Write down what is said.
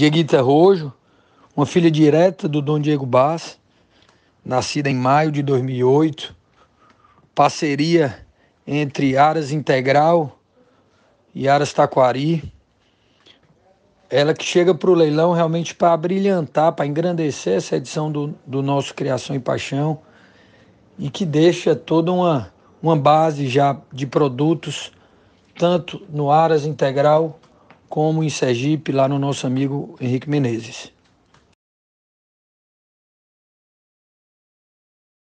Dieguita Rojo, uma filha direta do Dom Diego Bass, nascida em maio de 2008, parceria entre Aras Integral e Aras Taquari. Ela que chega para o leilão realmente para brilhantar, para engrandecer essa edição do, do nosso Criação e Paixão e que deixa toda uma, uma base já de produtos, tanto no Aras Integral como em Sergipe, lá no nosso amigo Henrique Menezes.